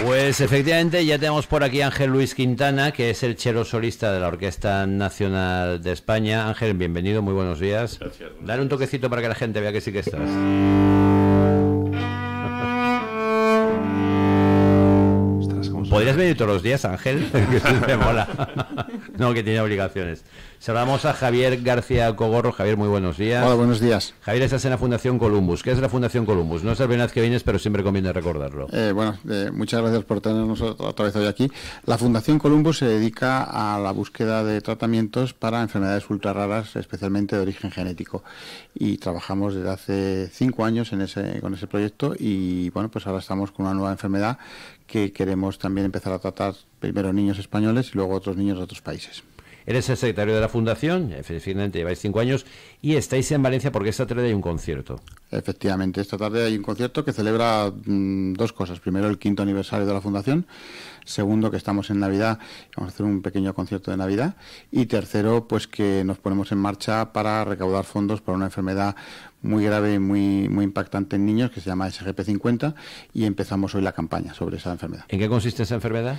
Pues efectivamente ya tenemos por aquí a Ángel Luis Quintana, que es el chelo solista de la Orquesta Nacional de España. Ángel, bienvenido, muy buenos días. Gracias. Dale un toquecito para que la gente vea que sí que estás. has venido todos los días, Ángel? que me mola. no, que tiene obligaciones. Saludamos a Javier García Cogorro. Javier, muy buenos días. Hola, buenos días. Javier, estás en la Fundación Columbus. ¿Qué es la Fundación Columbus? No es la primera que vienes, pero siempre conviene recordarlo. Eh, bueno, eh, muchas gracias por tenernos otra vez hoy aquí. La Fundación Columbus se dedica a la búsqueda de tratamientos para enfermedades ultra raras, especialmente de origen genético. Y trabajamos desde hace cinco años en ese, con ese proyecto y, bueno, pues ahora estamos con una nueva enfermedad que queremos también empezar a tratar primero niños españoles y luego otros niños de otros países. Eres el secretario de la Fundación, efectivamente lleváis cinco años, y estáis en Valencia porque esta tarde hay un concierto. Efectivamente, esta tarde hay un concierto que celebra mm, dos cosas. Primero, el quinto aniversario de la Fundación. Segundo, que estamos en Navidad, vamos a hacer un pequeño concierto de Navidad. Y tercero, pues que nos ponemos en marcha para recaudar fondos para una enfermedad muy grave, muy, muy impactante en niños, que se llama SGP50, y empezamos hoy la campaña sobre esa enfermedad. ¿En qué consiste esa enfermedad?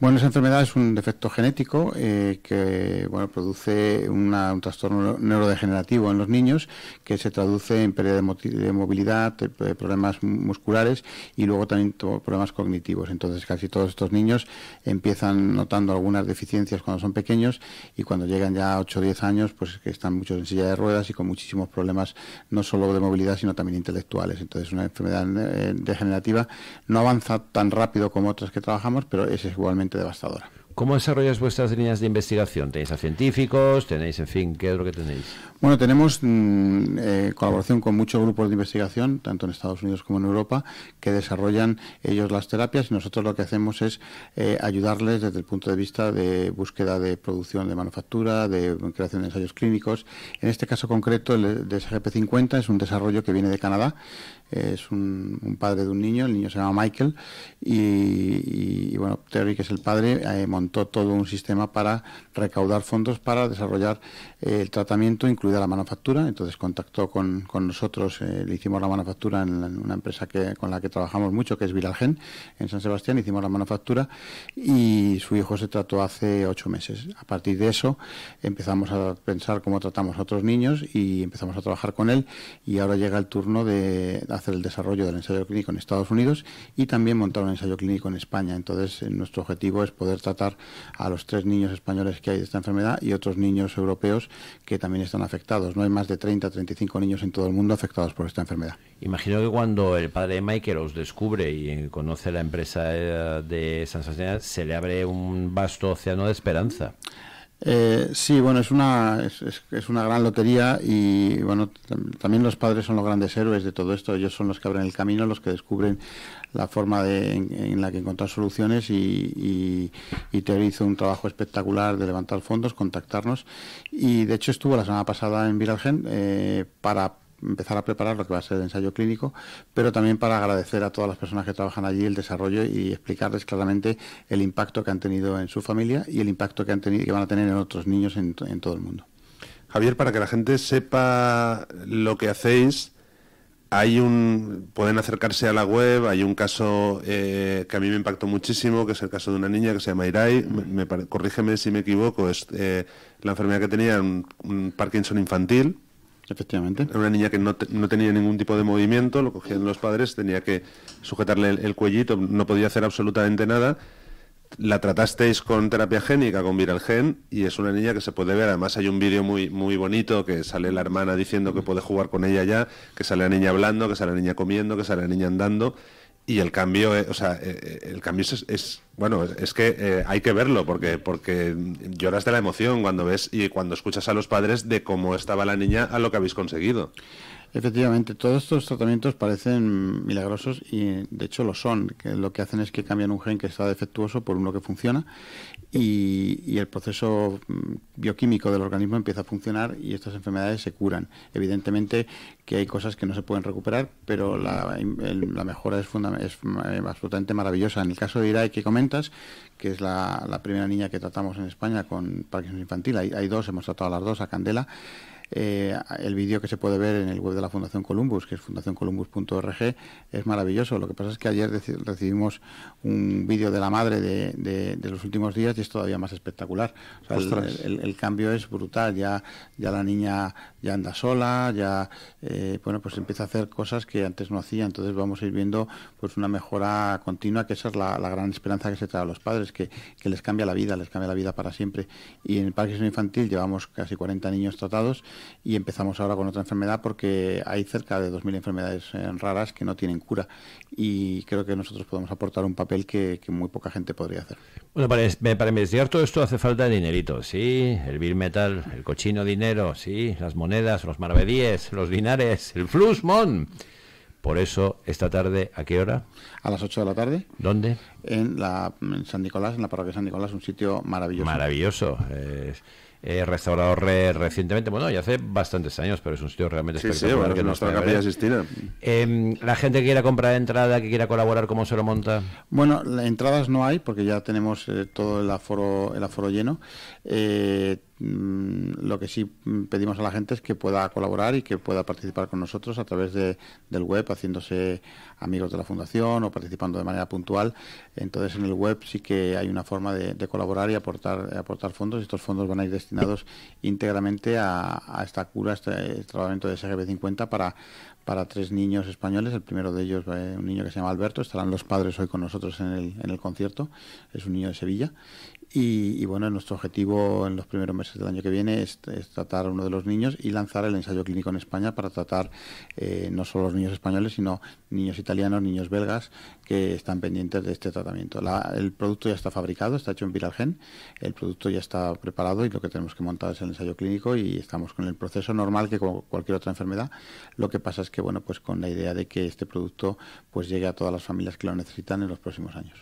Bueno, esa enfermedad es un defecto genético eh, que bueno, produce un trastorno neurodegenerativo en los niños que se traduce en pérdida de, movilidad, eh, problemas musculares y luego también problemas cognitivos. Entonces, casi todos estos niños empiezan notando algunas deficiencias cuando son pequeños y cuando llegan ya a 8 o 10 años, pues que están muchos en silla de ruedas y con muchísimos problemas no solo de movilidad, sino también intelectuales. Entonces, una enfermedad eh, degenerativa no avanza tan rápido como otras que trabajamos, pero es igualmente devastadora. ¿Cómo desarrolláis vuestras líneas de investigación? ¿Tenéis a científicos? ¿Tenéis, en fin, qué es lo que tenéis? Bueno, tenemos mm, eh, colaboración con muchos grupos de investigación, tanto en Estados Unidos como en Europa, que desarrollan ellos las terapias y nosotros lo que hacemos es eh, ayudarles desde el punto de vista de búsqueda de producción de manufactura, de creación de ensayos clínicos. En este caso concreto, el de sgp 50 es un desarrollo que viene de Canadá. Es un, padre de un niño, el niño se llama Michael, y bueno, Terry, que es el padre, eh, montó todo un sistema para recaudar fondos para desarrollar eh, el tratamiento, incluida la manufactura. Entonces contactó con, nosotros, eh, le hicimos la manufactura en, una empresa que, con la que trabajamos mucho, que es Vilargen, en San Sebastián, hicimos la manufactura y su hijo se trató hace ocho meses. A partir de eso empezamos a pensar cómo tratamos a otros niños y empezamos a trabajar con él y ahora llega el turno de hacer el desarrollo del ensayo clínico en Estados Unidos y también montar un ensayo clínico en España. Entonces eh, nuestro objetivo es poder tratar a los tres niños españoles que hay de esta enfermedad y otros niños europeos que también están afectados. No hay más de 30, 35 niños en todo el mundo afectados por esta enfermedad. Imagino que cuando el padre de Michael os descubre y conoce la empresa eh, de San Sebastián, se le abre un vasto océano de esperanza. Eh, sí, bueno, es una, es, una gran lotería y bueno, también los padres son los grandes héroes de todo esto. Ellos son los que abren el camino, los que descubren la forma en, la que encontrar soluciones y, y, hizo un trabajo espectacular de levantar fondos, contactarnos y de hecho estuvo la semana pasada en Viralgen eh, para empezar a preparar lo que va a ser el ensayo clínico, pero también para agradecer a todas las personas que trabajan allí el desarrollo y explicarles claramente el impacto que han tenido en su familia y el impacto que, han tenido, que van a tener en otros niños en, todo el mundo. Javier, para que la gente sepa lo que hacéis, hay un pueden acercarse a la web hay un caso eh, que a mí me impactó muchísimo que es el caso de una niña que se llama Irai me, corrígeme si me equivoco es eh, la enfermedad que tenía un, un Parkinson infantil Efectivamente. Era una niña que no, no, tenía ningún tipo de movimiento, lo cogían los padres, tenía que sujetarle el, cuellito, no podía hacer absolutamente nada. La tratasteis con terapia génica, con viral gen y es una niña que se puede ver. Además, hay un vídeo muy, muy bonito que sale la hermana diciendo que puede jugar con ella ya, que sale la niña hablando, que sale la niña comiendo, que sale la niña andando. Y el cambio, eh, o sea, eh, eh, el cambio es, bueno, es que hay que verlo porque porque lloras de la emoción cuando ves y cuando escuchas a los padres de cómo estaba la niña a lo que habéis conseguido. Efectivamente, todos estos tratamientos parecen milagrosos y de hecho lo son. Que lo que hacen es que cambian un gen que está defectuoso por uno que funciona y, el proceso mm, bioquímico del organismo empieza a funcionar y estas enfermedades se curan. Evidentemente que hay cosas que no se pueden recuperar, pero la, mejora es, es, eh, absolutamente maravillosa. En el caso de Irai que comentas, que es la, primera niña que tratamos en España con Parkinson infantil, hay, hay dos, hemos tratado a las dos, a Candela. Eh, el vídeo que se puede ver en el web de la Fundación Columbus, que es fundacioncolumbus.org, es maravilloso. Lo que pasa es que ayer recibimos un vídeo de la madre de, los últimos días y es todavía más espectacular. el, cambio es brutal. Ya, la niña ya anda sola, ya eh, bueno pues empieza a hacer cosas que antes no hacía. Entonces vamos a ir viendo pues una mejora continua, que esa es la, gran esperanza que se trae a los padres, que, les cambia la vida, les cambia la vida para siempre. Y en el parque Infantil llevamos casi 40 niños tratados y empezamos ahora con otra enfermedad porque hay cerca de 2.000 enfermedades eh, raras que no tienen cura y creo que nosotros podemos aportar un papel que, muy poca gente podría hacer. Bueno, para, investigar todo esto hace falta dinerito, sí, el bill metal, el cochino dinero, sí, las monedas, los maravedíes, los dinares, el flusmon. Por eso, esta tarde, ¿a qué hora? A las 8 de la tarde. ¿Dónde? En, la, San Nicolás, en la parroquia de San Nicolás, un sitio maravilloso. Maravilloso restaurador eh, restaurado recientemente, bueno, ya hace bastantes años, pero es un sitio realmente espectacular. Em, la gente que quiera comprar entrada, que quiera colaborar, ¿cómo se lo monta? Bueno, entradas no hay porque ya tenemos eh, todo el aforo, el aforo lleno. Eh, Mm, lo que sí pedimos a la gente es que pueda colaborar y que pueda participar con nosotros a través del web, haciéndose amigos de la fundación o participando de manera puntual. Entonces, en el web sí que hay una forma de, colaborar y aportar, aportar fondos. Estos fondos van a ir destinados íntegramente a, esta cura, a este, este tratamiento de SGB50 para para tres niños españoles. El primero de ellos, eh, un niño que se llama Alberto, estarán los padres hoy con nosotros en el, en el concierto, es un niño de Sevilla. Y, bueno, nuestro objetivo en los primeros meses del año que viene es, tratar a uno de los niños y lanzar el ensayo clínico en España para tratar eh, no solo los niños españoles, sino niños italianos, niños belgas que están pendientes de este tratamiento. el producto ya está fabricado, está hecho en Viralgen, el producto ya está preparado y lo que tenemos que montar es el ensayo clínico y estamos con el proceso normal que con cualquier otra enfermedad. Lo que pasa es que, bueno, pues con la idea de que este producto pues llegue a todas las familias que lo necesitan en los próximos años.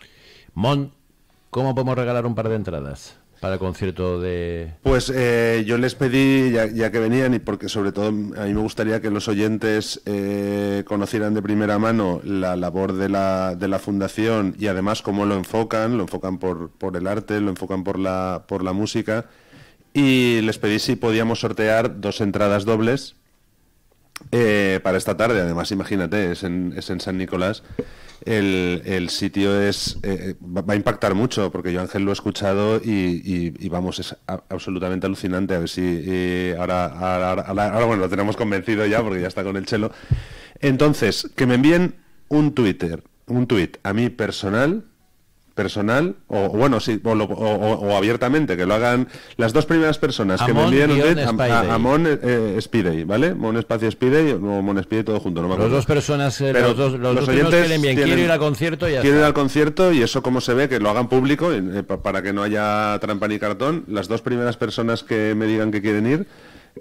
¿Cómo podemos regalar un par de entradas? para el concierto de...? Pues eh, yo les pedí, ya, que venían, y porque sobre todo a mí me gustaría que los oyentes eh, conocieran de primera mano la labor de la, de la fundación y además cómo lo enfocan, lo enfocan por, por el arte, lo enfocan por la, por la música, y les pedí si podíamos sortear dos entradas dobles eh, para esta tarde, además imagínate, es en, es en San Nicolás el, sitio es eh, va a impactar mucho, porque yo Ángel lo he escuchado y, vamos, es absolutamente alucinante. A ver si eh, ahora, ahora, bueno, lo tenemos convencido ya, porque ya está con el chelo. Entonces, que me envíen un Twitter, un tweet a mí personal, personal o bueno o, abiertamente que lo hagan las dos primeras personas que me envíen un a, a, Mon eh, eh, Spidey vale Mon Espacio Spidey o Mon Spidey todo junto no los dos personas eh, los dos, los, que quiero ir al concierto y quiero ir al concierto y eso como se ve que lo hagan público para que no haya trampa ni cartón las dos primeras personas que me digan que quieren ir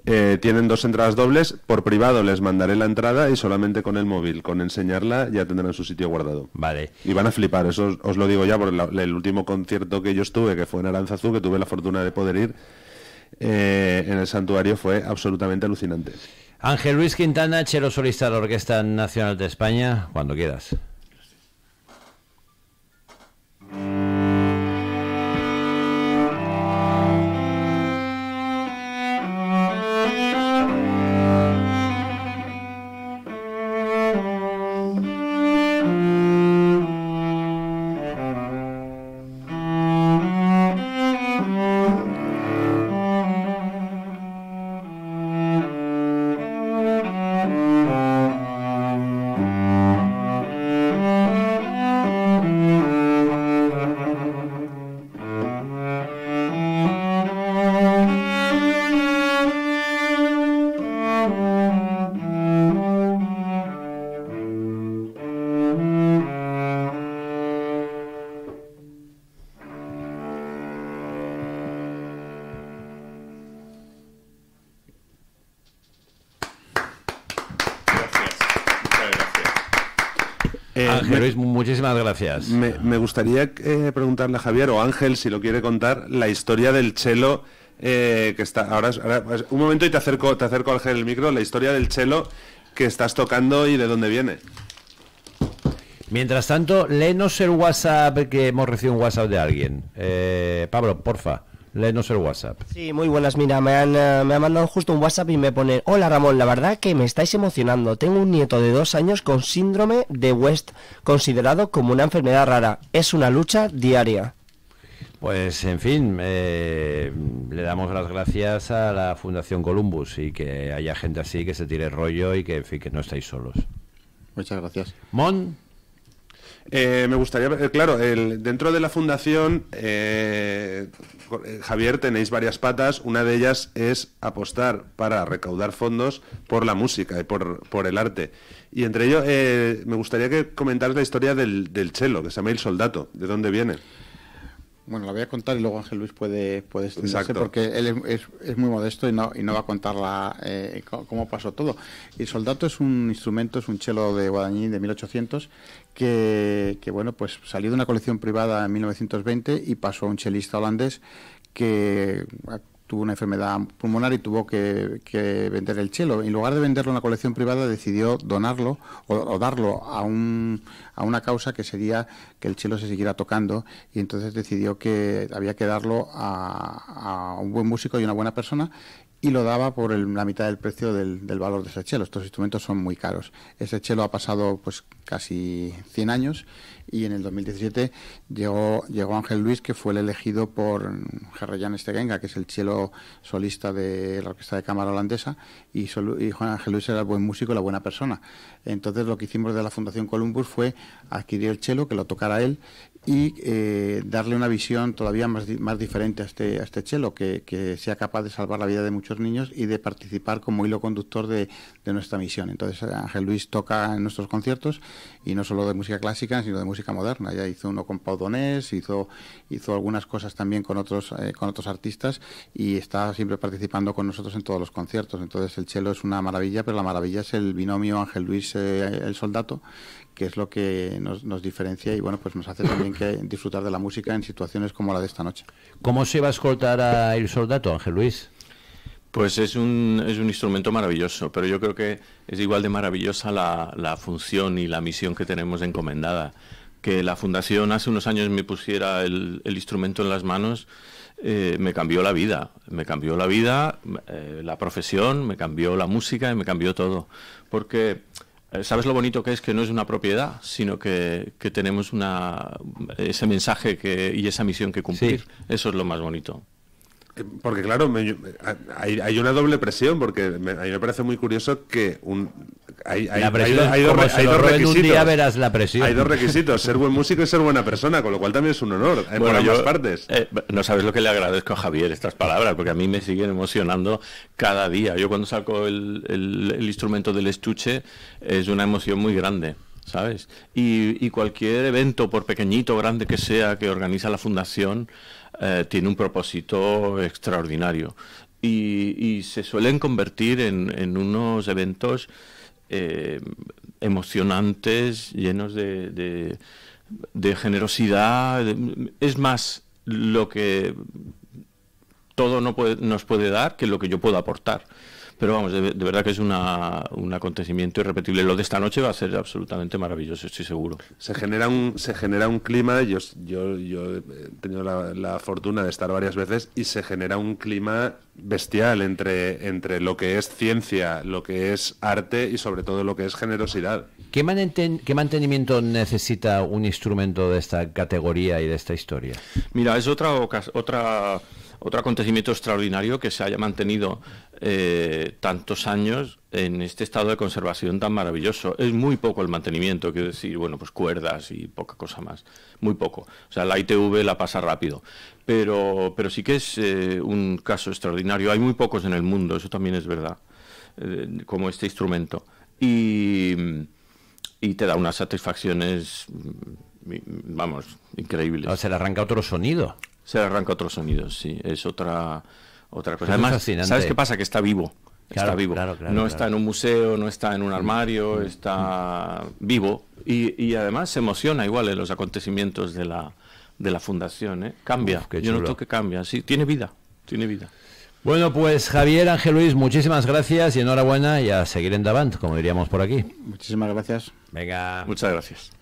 eh, tienen dos entradas dobles. Por privado les mandaré la entrada y solamente con el móvil, con enseñarla, ya tendrán su sitio guardado. Vale. Y van a flipar, eso os, lo digo ya, por el, último concierto que yo estuve, que fue en Aranzazú, que tuve la fortuna de poder ir eh, en el santuario, fue absolutamente alucinante. Ángel Luis Quintana, chero solista de la Orquesta Nacional de España, cuando quieras. Eh, eh, Luis, muchísimas gracias. Me, gustaría eh, preguntarle a Javier o Ángel, si lo quiere contar, la historia del chelo. que está ahora, un momento y te acerco te acerco Ángel el micro la historia del chelo que estás tocando y de dónde viene Mientras tanto, léenos el WhatsApp que hemos recibido un WhatsApp de alguien. Eh, Pablo, porfa. Léenos el WhatsApp. Sí, muy buenas. Mira, eh, me han, mandado justo un WhatsApp y me pone, hola Ramón, la verdad que me estáis emocionando. Tengo un nieto de dos años con síndrome de West, considerado como una enfermedad rara. Es una lucha diaria. Pues en fin, eh, le damos las gracias a la Fundación Columbus y que haya gente así que se tire rollo y que, en fin, que no estáis solos. Muchas gracias. Mon. Eh, me gustaría, eh, claro, dentro de la fundación, eh, Javier, tenéis varias patas. Una de ellas es apostar para recaudar fondos por la música y por, el arte. Y entre ello, me gustaría que comentaras la historia del, del chelo, que se llama El Soldato. ¿De dónde viene? Bueno, la voy a contar y luego Ángel Luis puede, puede extenderse porque él es, muy modesto y no, y no va a contar la, eh, cómo pasó todo. El soldato es un instrumento, es un chelo de Guadañín de 1800 que, que, bueno, pues salió de una colección privada en 1920 y pasó a un chelista holandés que tuvo una enfermedad pulmonar y tuvo que, vender el chelo. En lugar de venderlo en una colección privada, decidió donarlo o, darlo a, un, a una causa que sería que el chelo se siguiera tocando y entonces decidió que había que darlo a, a un buen músico y una buena persona y lo daba por la mitad del precio del, valor de ese chelo. Estos instrumentos son muy caros. Ese chelo ha pasado pues casi 100 años y en el 2017 llegó, llegó Ángel Luis, que fue el elegido por Gerrellán Estegenga, que es el chelo solista de la Orquesta de Cámara Holandesa, y, y Juan Ángel Luis era el buen músico y la buena persona. Entonces lo que hicimos de la Fundación Columbus fue adquirir el chelo, que lo tocara él, y eh, darle una visión todavía más, más diferente a este, a este chelo, que, que sea capaz de salvar la vida de muchos niños y de participar como hilo conductor de, nuestra misión. Entonces eh, Ángel Luis toca en nuestros conciertos y no solo de música clásica, sino de música moderna. Ya hizo uno con Pau hizo, hizo algunas cosas también con otros, eh, con otros artistas y está siempre participando con nosotros en todos los conciertos. Entonces el chelo es una maravilla, pero la maravilla es el binomio Ángel Luis eh, el Soldato, que es lo que nos, diferencia y bueno, pues nos hace también que disfrutar de la música en situaciones como la de esta noche. ¿Cómo se va a escoltar a El Soldato, Ángel Luis? Pues es un, es un instrumento maravilloso, pero yo creo que es igual de maravillosa la, la función y la misión que tenemos encomendada. Que la Fundación hace unos años me pusiera el, instrumento en las manos eh, me cambió la vida. Me cambió la vida, eh, la profesión, me cambió la música y me cambió todo. Porque, eh, ¿sabes lo bonito que es que no es una propiedad, sino que, tenemos una, ese mensaje que, y esa misión que cumplir? Eso es lo más bonito. Porque claro, hay, una doble presión, porque me, a mí me parece muy curioso que un, hay, dos, requisitos. día verás la presión. Hay dos requisitos, ser buen músico y ser buena persona, con lo cual también es un honor eh, por partes. Eh, no sabes lo que le agradezco a Javier estas palabras, porque a mí me siguen emocionando cada día. Yo cuando saco el instrumento del estuche es una emoción muy grande. ¿sabes? Y, cualquier evento, por pequeñito o grande que sea, que organiza la fundación, eh, tiene un propósito extraordinario. Y, se suelen convertir en, unos eventos eh, emocionantes, llenos de generosidad. Es más, lo que todo no nos puede dar que lo que yo puedo aportar. Pero vamos, de, verdad que es un acontecimiento irrepetible. Lo de esta noche va a ser absolutamente maravilloso, estoy seguro. Se genera un, se genera un clima, yo, yo, he tenido la, fortuna de estar varias veces, y se genera un clima bestial entre, entre lo que es ciencia, lo que es arte y sobre todo lo que es generosidad. ¿Qué, ¿Qué mantenimiento necesita un instrumento de esta categoría y de esta historia? Mira, es otra... otra otro acontecimiento extraordinario que se haya mantenido eh, tantos años en este estado de conservación tan maravilloso. Es muy poco el mantenimiento, quiero decir, bueno, pues cuerdas y poca cosa más, muy poco. O sea, la ITV la pasa rápido, pero, pero sí que es eh, un caso extraordinario. Hay muy pocos en el mundo, eso también es verdad, eh, como este instrumento. Y, te da unas satisfacciones mm, vamos, increíbles. O se le arranca otro sonido se le arranca otros sonidos, sí, es otra, otra cosa. Además, ¿sabes qué pasa? Que está vivo. está vivo. no está en un museo, no está en un armario, mm, mm, está mm. vivo. Y, y además se emociona igual en los acontecimientos de la, de la fundación. ¿eh? Cambia. Yo noto que cambia. Sí, tiene vida. Tiene vida. Bueno, pues Javier Ángel Luis, muchísimas gracias y enhorabuena y a seguir en Davant, como diríamos por aquí. Muchísimas gracias. Venga. Muchas gracias.